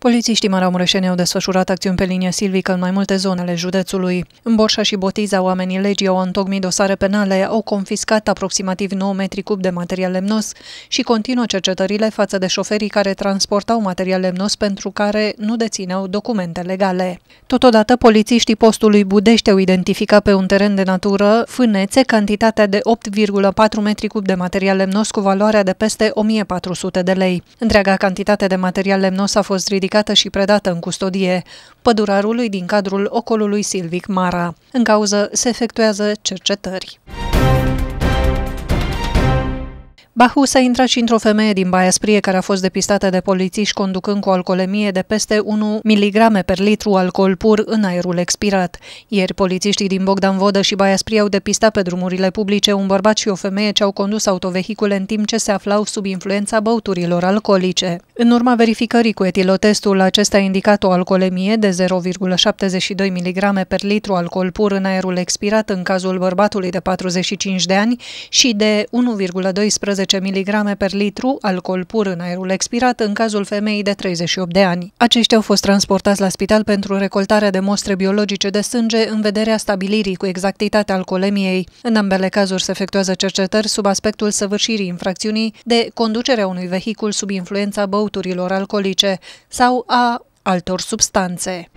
Polițiștii maramureșeni au desfășurat acțiuni pe linia silvică în mai multe zone ale județului. În Borșa și Botiza, oamenii legii au întocmit dosare penale, au confiscat aproximativ 9 metri cub de material lemnos și continuă cercetările față de șoferii care transportau material lemnos pentru care nu dețineau documente legale. Totodată, polițiștii postului Budește au identificat pe un teren de natură fânețe cantitatea de 8,4 metri cub de material lemnos cu valoarea de peste 1400 de lei. Întreaga cantitate de material lemnos a fost ridicată confiscată și predată în custodie pădurarului din cadrul ocolului silvic Mara. În cauză se efectuează cercetări s a intrat și într-o femeie din Baia Sprie care a fost depistată de polițiști conducând cu alcoolemie de peste 1 mg per litru alcool pur în aerul expirat. Ieri, polițiștii din Bogdan Vodă și Baia Sprie au depistat pe drumurile publice un bărbat și o femeie ce au condus autovehicule în timp ce se aflau sub influența băuturilor alcoolice. În urma verificării cu etilotestul, acesta a indicat o alcoolemie de 0,72 mg per litru alcool pur în aerul expirat în cazul bărbatului de 45 de ani și de 1,12 15 mg per litru alcool pur în aerul expirat în cazul femeii de 38 de ani. Aceștia au fost transportați la spital pentru recoltarea de mostre biologice de sânge în vederea stabilirii cu exactitate alcoolemiei. În ambele cazuri se efectuează cercetări sub aspectul săvârșirii infracțiunii de conducerea unui vehicul sub influența băuturilor alcoolice sau a altor substanțe.